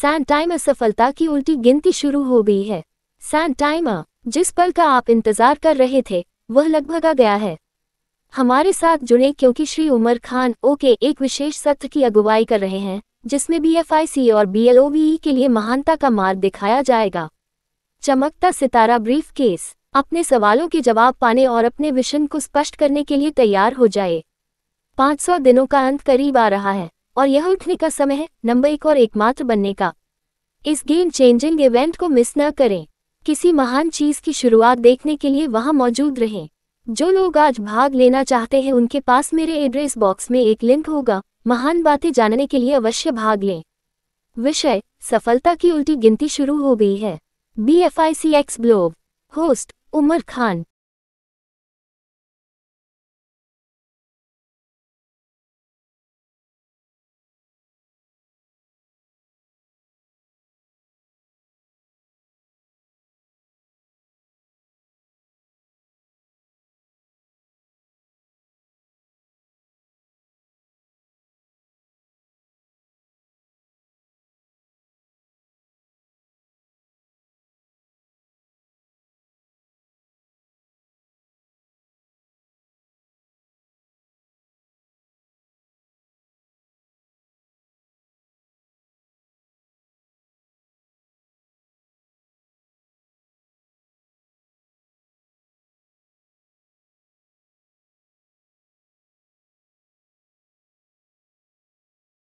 San timer सफलता की उल्टी गिनती शुरू हो गई है सैन टाइमर जिस पल का आप इंतजार कर रहे थे वह लगभग आ गया है हमारे साथ जुड़े क्योंकि श्री उमर खान ओके एक विशेष सत्र की अगुवाई कर रहे हैं जिसमें बीएफआईसी और बी e के लिए महानता का मार्ग दिखाया जाएगा चमकता सितारा ब्रीफ केस अपने सवालों के जवाब पाने और अपने विशन को स्पष्ट करने के लिए तैयार हो जाए 500 दिनों का अंत करीब आ रहा है और यह उठने का समय है नंबर एक और एकमात्र बनने का इस गेम चेंजिंग इवेंट को मिस न करें किसी महान चीज की शुरुआत देखने के लिए वहां मौजूद रहें जो लोग आज भाग लेना चाहते हैं उनके पास मेरे एड्रेस बॉक्स में एक लिंक होगा महान बातें जानने के लिए अवश्य भाग लें विषय सफलता की उल्टी गिनती शुरू हो गई है B F I C X globe host Umar Khan